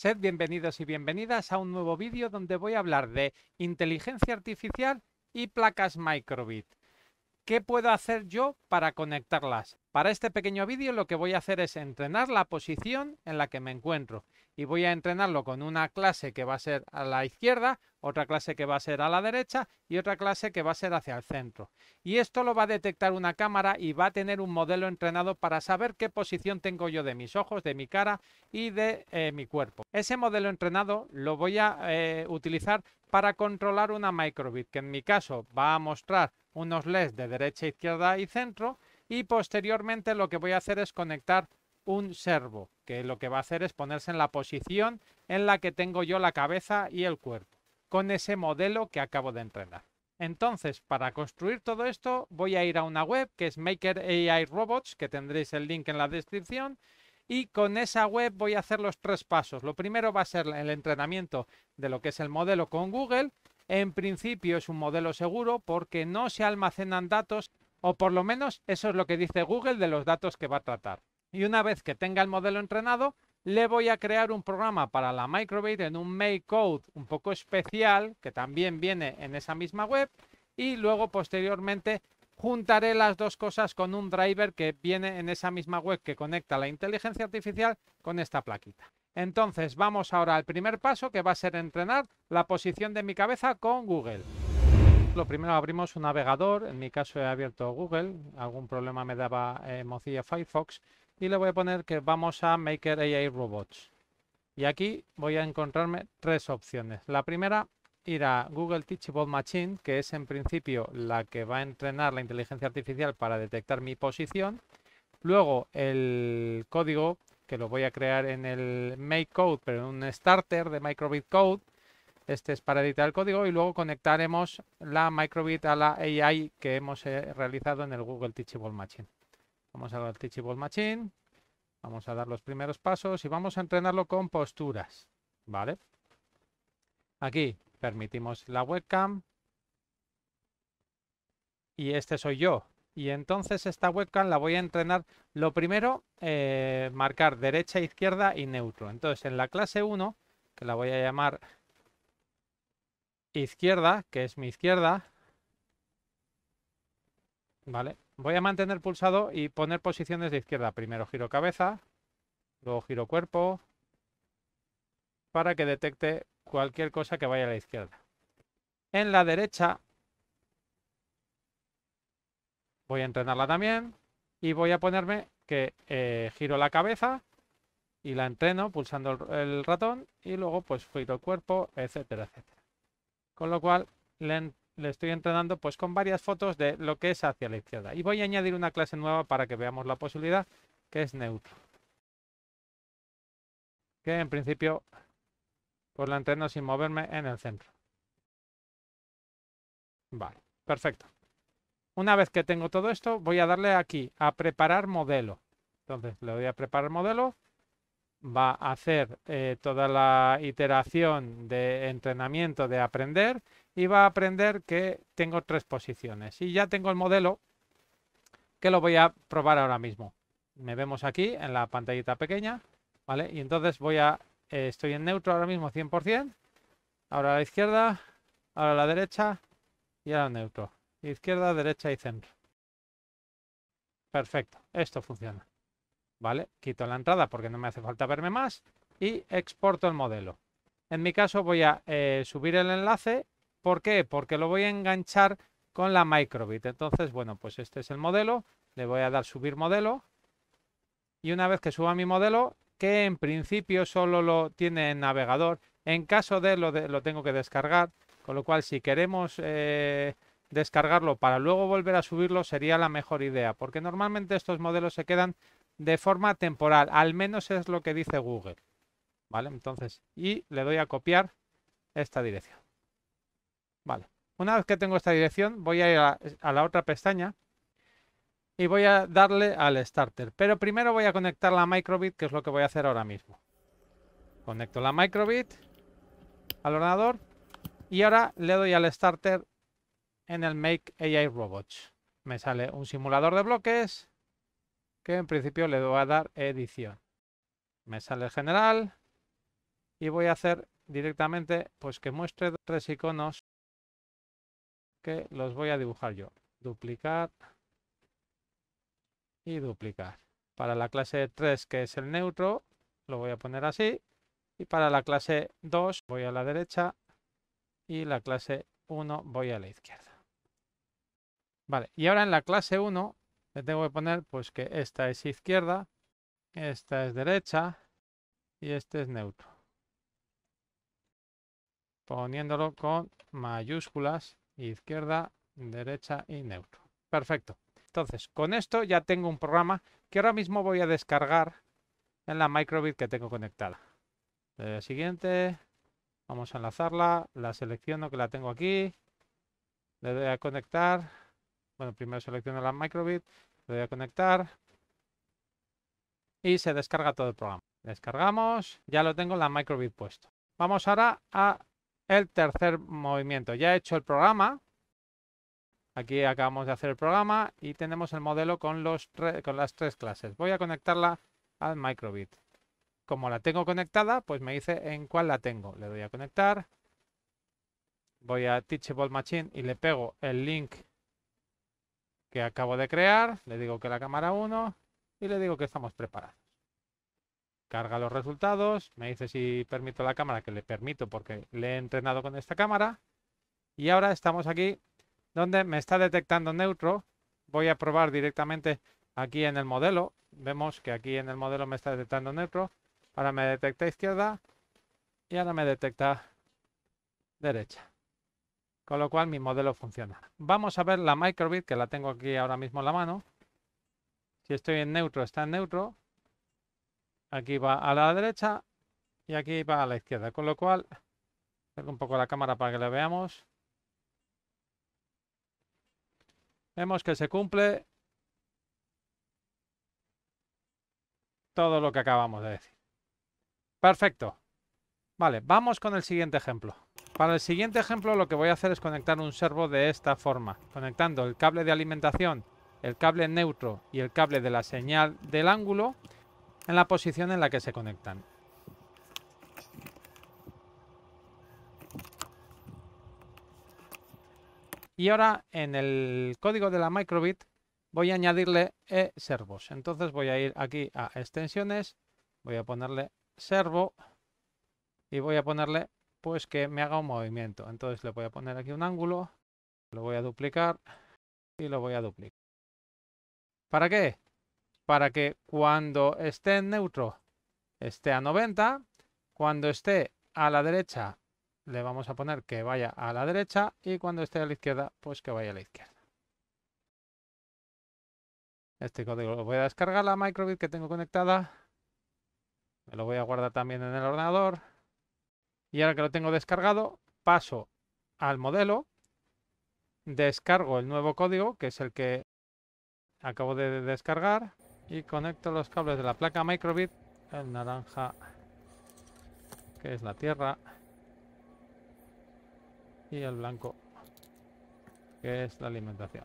Sed bienvenidos y bienvenidas a un nuevo vídeo donde voy a hablar de inteligencia artificial y placas microbit. ¿Qué puedo hacer yo para conectarlas? Para este pequeño vídeo lo que voy a hacer es entrenar la posición en la que me encuentro y voy a entrenarlo con una clase que va a ser a la izquierda, otra clase que va a ser a la derecha y otra clase que va a ser hacia el centro. Y esto lo va a detectar una cámara y va a tener un modelo entrenado para saber qué posición tengo yo de mis ojos, de mi cara y de eh, mi cuerpo. Ese modelo entrenado lo voy a eh, utilizar para controlar una microbit, que en mi caso va a mostrar unos LEDs de derecha, izquierda y centro y posteriormente lo que voy a hacer es conectar un servo, que lo que va a hacer es ponerse en la posición en la que tengo yo la cabeza y el cuerpo con ese modelo que acabo de entrenar. Entonces, para construir todo esto, voy a ir a una web que es Maker AI Robots, que tendréis el link en la descripción. Y con esa web voy a hacer los tres pasos. Lo primero va a ser el entrenamiento de lo que es el modelo con Google. En principio es un modelo seguro porque no se almacenan datos, o por lo menos eso es lo que dice Google de los datos que va a tratar. Y una vez que tenga el modelo entrenado, le voy a crear un programa para la Microbit en un MakeCode un poco especial, que también viene en esa misma web, y luego posteriormente juntaré las dos cosas con un driver que viene en esa misma web que conecta la inteligencia artificial con esta plaquita. Entonces vamos ahora al primer paso que va a ser entrenar la posición de mi cabeza con Google. Lo primero abrimos un navegador, en mi caso he abierto Google, algún problema me daba eh, Mozilla Firefox y le voy a poner que vamos a Maker AI Robots. Y aquí voy a encontrarme tres opciones. La primera, ir a Google Teachable Machine, que es en principio la que va a entrenar la inteligencia artificial para detectar mi posición. Luego el código, que lo voy a crear en el Make Code pero en un starter de Microbit Code. Este es para editar el código y luego conectaremos la Microbit a la AI que hemos eh, realizado en el Google Teachable Machine. Vamos a dar Teachable Machine. Vamos a dar los primeros pasos y vamos a entrenarlo con posturas. ¿Vale? Aquí permitimos la webcam. Y este soy yo. Y entonces esta webcam la voy a entrenar. Lo primero, eh, marcar derecha, izquierda y neutro. Entonces en la clase 1, que la voy a llamar izquierda, que es mi izquierda. ¿Vale? Voy a mantener pulsado y poner posiciones de izquierda. Primero giro cabeza, luego giro cuerpo, para que detecte cualquier cosa que vaya a la izquierda. En la derecha voy a entrenarla también y voy a ponerme que eh, giro la cabeza y la entreno pulsando el, ratón y luego pues giro cuerpo, etcétera, etcétera. Con lo cual le, le estoy entrenando pues con varias fotos de lo que es hacia la izquierda. Y voy a añadir una clase nueva para que veamos la posibilidad, que es neutro. Que en principio pues la entreno sin moverme en el centro. Vale, perfecto. Una vez que tengo todo esto, voy a darle aquí a preparar modelo. Entonces le doy a preparar modelo va a hacer eh, toda la iteración de entrenamiento de aprender y va a aprender que tengo tres posiciones. Y ya tengo el modelo que lo voy a probar ahora mismo. Me vemos aquí en la pantallita pequeña, ¿vale? Y entonces voy a, eh, estoy en neutro ahora mismo 100%, ahora a la izquierda, ahora a la derecha y ahora neutro. Izquierda, derecha y centro. Perfecto, esto funciona. Quito la entrada porque no me hace falta verme más y exporto el modelo. En mi caso voy a eh, subir el enlace. ¿Por qué? Porque lo voy a enganchar con la microbit. Entonces, bueno, pues este es el modelo. Le voy a dar subir modelo. Y una vez que suba mi modelo, que en principio solo lo tiene en navegador, en caso de lo, lo tengo que descargar. Con lo cual, si queremos eh, descargarlo para luego volver a subirlo, sería la mejor idea. Porque normalmente estos modelos se quedan de forma temporal. Al menos es lo que dice Google. ¿Vale? Entonces, y le doy a copiar esta dirección. Vale. Una vez que tengo esta dirección, voy a ir a, la otra pestaña y voy a darle al starter. Pero primero voy a conectar la microbit, que es lo que voy a hacer ahora mismo. Conecto la microbit al ordenador y ahora le doy al starter en el Make AI Robots. Me sale un simulador de bloques, en principio le voy a dar edición. Me sale general y voy a hacer directamente pues que muestre tres iconos que los voy a dibujar yo. Duplicar y duplicar. Para la clase 3 que es el neutro lo voy a poner así y para la clase 2 voy a la derecha y la clase 1 voy a la izquierda. Vale, y ahora en la clase 1 le tengo que poner pues que esta es izquierda, esta es derecha y este es neutro. Poniéndolo con mayúsculas, izquierda, derecha y neutro. Perfecto. Entonces, con esto ya tengo un programa que ahora mismo voy a descargar en la microbit que tengo conectada. Eh, siguiente, vamos a enlazarla, la selecciono que la tengo aquí, le doy a conectar, bueno, primero selecciono la microbit, le doy a conectar y se descarga todo el programa. Descargamos, ya lo tengo la microbit puesto. Vamos ahora a el tercer movimiento. Ya he hecho el programa. Aquí acabamos de hacer el programa y tenemos el modelo con, los con las tres clases. Voy a conectarla al microbit. Como la tengo conectada, pues me dice en cuál la tengo. Le doy a conectar. Voy a Teachable Machine y le pego el link que acabo de crear, le digo que la cámara 1 y le digo que estamos preparados. Carga los resultados, me dice si permito la cámara, que le permito porque le he entrenado con esta cámara. Y ahora estamos aquí donde me está detectando neutro. Voy a probar directamente aquí en el modelo. Vemos que aquí en el modelo me está detectando neutro. Ahora me detecta izquierda y ahora me detecta derecha. Con lo cual mi modelo funciona. Vamos a ver la microbit, que la tengo aquí ahora mismo en la mano. Si estoy en neutro, está en neutro. Aquí va a la derecha y aquí va a la izquierda. Con lo cual, un poco la cámara para que la veamos. Vemos que se cumple todo lo que acabamos de decir. Perfecto. Vale, vamos con el siguiente ejemplo. Para el siguiente ejemplo lo que voy a hacer es conectar un servo de esta forma, conectando el cable de alimentación, el cable neutro y el cable de la señal del ángulo en la posición en la que se conectan. Y ahora en el código de la microbit voy a añadirle e servos. Entonces voy a ir aquí a extensiones, voy a ponerle servo y voy a ponerle pues que me haga un movimiento. Entonces le voy a poner aquí un ángulo, lo voy a duplicar y lo voy a duplicar. ¿Para qué? Para que cuando esté en neutro esté a 90, cuando esté a la derecha le vamos a poner que vaya a la derecha y cuando esté a la izquierda pues que vaya a la izquierda. Este código lo voy a descargar la microbit que tengo conectada. Me lo voy a guardar también en el ordenador. Y ahora que lo tengo descargado, paso al modelo, descargo el nuevo código, que es el que acabo de descargar, y conecto los cables de la placa microbit, el naranja, que es la tierra, y el blanco, que es la alimentación.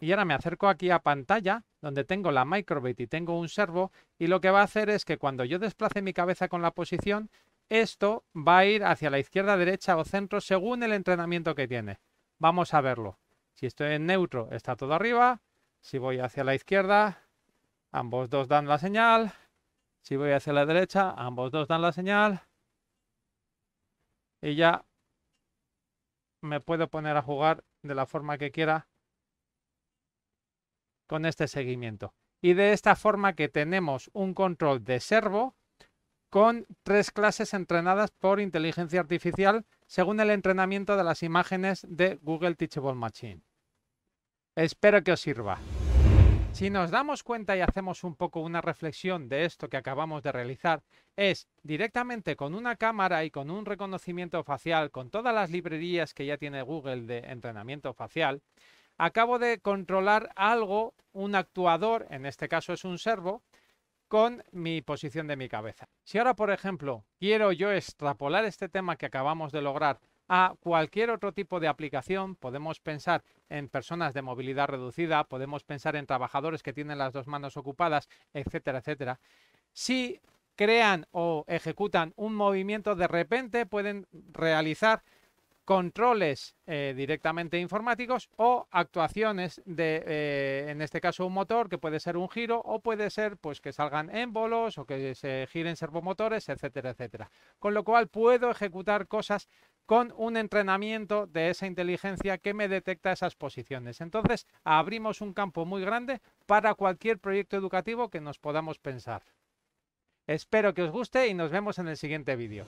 Y ahora me acerco aquí a pantalla donde tengo la microbit y tengo un servo y lo que va a hacer es que cuando yo desplace mi cabeza con la posición, esto va a ir hacia la izquierda, derecha o centro según el entrenamiento que tiene. Vamos a verlo. Si estoy en neutro, está todo arriba. Si voy hacia la izquierda, ambos dos dan la señal. Si voy hacia la derecha, ambos dos dan la señal. Y ya me puedo poner a jugar de la forma que quiera con este seguimiento. Y de esta forma que tenemos un control de servo con tres clases entrenadas por inteligencia artificial según el entrenamiento de las imágenes de Google Teachable Machine. Espero que os sirva. Si nos damos cuenta y hacemos un poco una reflexión de esto que acabamos de realizar, es directamente con una cámara y con un reconocimiento facial, con todas las librerías que ya tiene Google de entrenamiento facial, acabo de controlar algo, un actuador, en este caso es un servo, con mi posición de mi cabeza. Si ahora, por ejemplo, quiero yo extrapolar este tema que acabamos de lograr a cualquier otro tipo de aplicación. Podemos pensar en personas de movilidad reducida, podemos pensar en trabajadores que tienen las dos manos ocupadas, etcétera, etcétera. Si crean o ejecutan un movimiento, de repente pueden realizar controles eh, directamente informáticos o actuaciones de, eh, en este caso, un motor que puede ser un giro o puede ser pues que salgan émbolos o que se giren servomotores, etcétera, etcétera. Con lo cual puedo ejecutar cosas con un entrenamiento de esa inteligencia que me detecta esas posiciones. Entonces, abrimos un campo muy grande para cualquier proyecto educativo que nos podamos pensar. Espero que os guste y nos vemos en el siguiente vídeo.